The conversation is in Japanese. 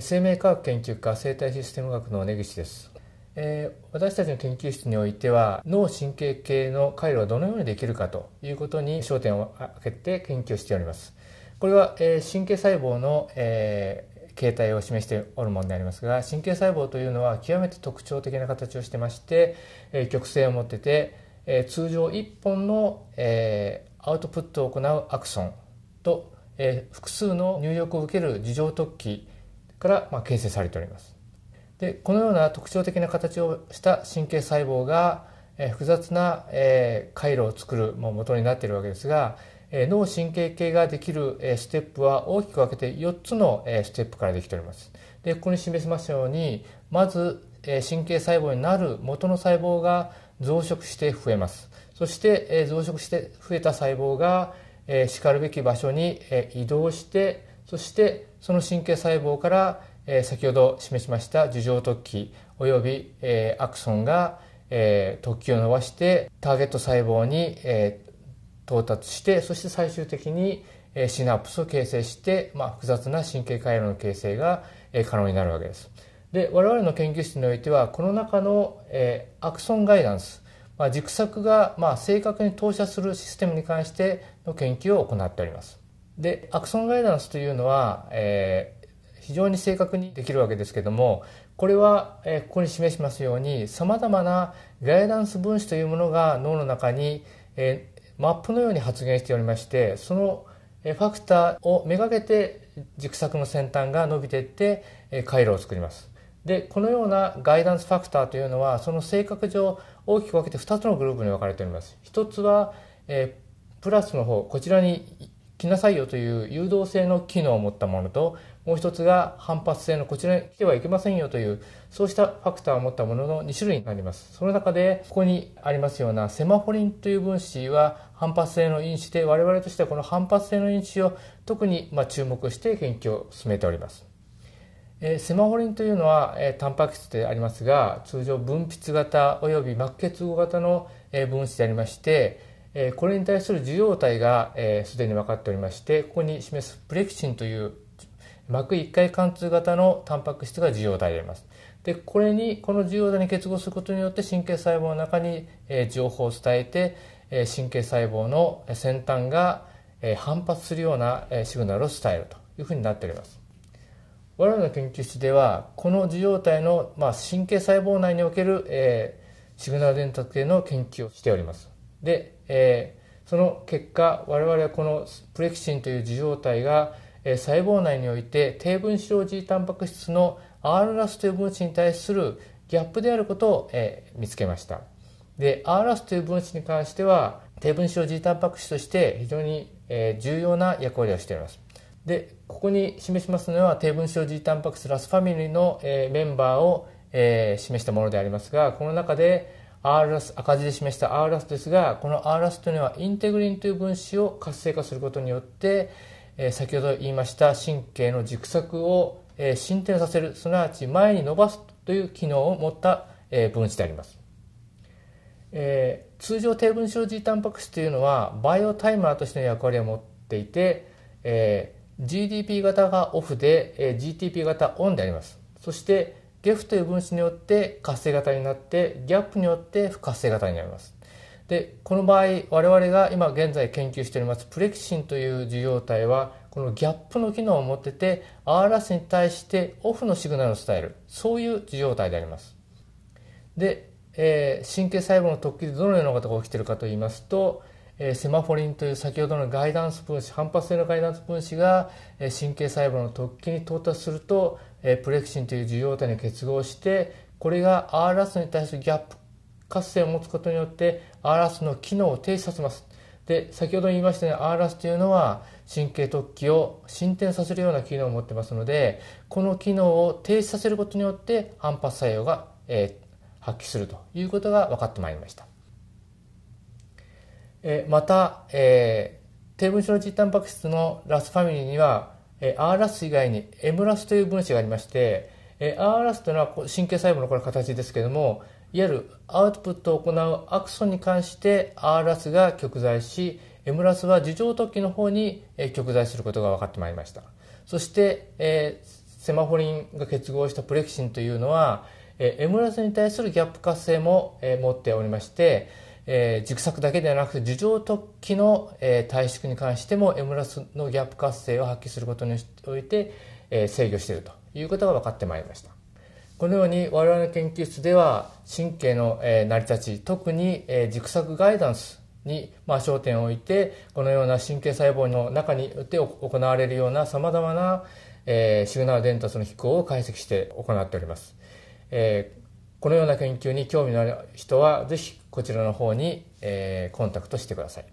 生命科学研究科生態システム学の根岸です、えー、私たちの研究室においては脳神経系の回路はどのようにできるかということに焦点を当てて研究しておりますこれは、えー、神経細胞の、えー形態を示しておるものでありますが神経細胞というのは極めて特徴的な形をしてまして、えー、極性を持ってて、えー、通常1本の、えー、アウトプットを行うアクソンと、えー、複数の入力を受ける自情突起から、ま形成されております。でこのような特徴的な形をした神経細胞が、え複雑な、え回路を作る元になっているわけですが、え脳神経系ができる、えステップは大きく分けて4つの、えステップからできております。でここに示しましたようにまず、え神経細胞になる元の細胞が増殖して増えます。そして、え増殖して増えた細胞が、えしかるべき場所に、え移動してそしてその神経細胞から、え先ほど示しました樹状突起および、えアクソンが、え突起を伸ばしてターゲット細胞に、え到達してそして最終的に、えシナプスを形成して、まあ、複雑な神経回路の形成が、え可能になるわけです。で我々の研究室においてはこの中の、えアクソンガイダンス、まあ、軸索が、まあ、正確に投射するシステムに関しての研究を行っております。でアクションガイダンスというのは、えー、非常に正確にできるわけですけどもこれは、えー、ここに示しますようにさまざまなガイダンス分子というものが脳の中に、えー、マップのように発現しておりましてそのファクターをめがけて軸索の先端が伸びていって回路を作ります。でこのようなガイダンスファクターというのはその性格上大きく分けて2つのグループに分かれております。1つは、えー、プラスの方こちらに来なさいよという誘導性の機能を持ったものと、もう一つが反発性のこちらに来てはいけませんよという、そうしたファクターを持ったものの2種類になります。その中で、ここにありますようなセマフォリンという分子は反発性の因子で、我々としてはこの反発性の因子を特にま注目して研究を進めております。えセマホリンというのは、えタンパク質でありますが通常分泌型および膜結合型の、え分子でありましてえこれに対する受容体がすで、に分かっておりましてここに示すプレキシンという膜1回貫通型のタンパク質が受容体でありますでこれにこの受容体に結合することによって神経細胞の中に、え情報を伝えて、え神経細胞の先端が、え反発するような、えシグナルを伝えるというふうになっております我々の研究室ではこの受容体の、まあ、神経細胞内における、えシグナル伝達系の研究をしておりますで、えー、その結果我々はこのプレキシンという受容体が、えー、細胞内において低分子量 G タンパク質の R ラスという分子に対するギャップであることを、えー、見つけました。で、R ラスという分子に関しては低分子量 G タンパク質として非常に、えー、重要な役割をしています。で、ここに示しますのは低分子量 G タンパク質ラスファミリーの、えー、メンバーを、えー、示したものでありますが、この中で R ラス赤字で示した R ラスですがこの R ラスというのはインテグリンという分子を活性化することによって、え先ほど言いました神経の軸索を、え進展させるすなわち前に伸ばすという機能を持った、え分子であります、え通常低分子 G タンパク質というのはバイオタイマーとしての役割を持っていて、えー、GDP 型がオフで、えー、GTP 型オンでありますそしてゲフという分子によって活性型になってギャップによって不活性型になります。でこの場合我々が今現在研究しておりますプレキシンという受容体はこのギャップの機能を持ってて RS に対してオフのシグナルを伝えるそういう受容体であります。で、えー、神経細胞の突起でどのようなことが起きているかと言いますとえセマフォリンという先ほどのガイダンス分子反発性のガイダンス分子が、え神経細胞の突起に到達すると、えプレクシンという受容体に結合してこれが R ラスに対するギャップ活性を持つことによって R ラスの機能を停止させますで先ほど言いましたね R ラスというのは神経突起を進展させるような機能を持ってますのでこの機能を停止させることによって反発作用が、え発揮するということが分かってまいりましたえまた、えー、低分子のチタンパク質のラスファミリーには、えー、R ラス以外に M ラスという分子がありまして、えー、R ラスというのは神経細胞のこれ形ですけどもいわゆるアウトプットを行うアクソンに関して R ラスが極在し M ラスは樹状突起の方に極在することが分かってまいりましたそして、えー、セマフォリンが結合したプレキシンというのは、えー、M ラスに対するギャップ活性も、えー、持っておりましてえー、軸索だけではなく樹状突起の、えー、体縮に関しても M ラスのギャップ活性を発揮することにおいて、えー、制御しているということが分かってまいりました。このように我々の研究室では神経の、えー、成り立ち特に、えー、軸索ガイダンスに、まあ、焦点を置いてこのような神経細胞の中によって行われるようなさまざまな、えー、シグナル伝達の飛行を解析して行っております。えーこのような研究に興味のある人は、ぜひこちらの方に、えー、コンタクトしてください。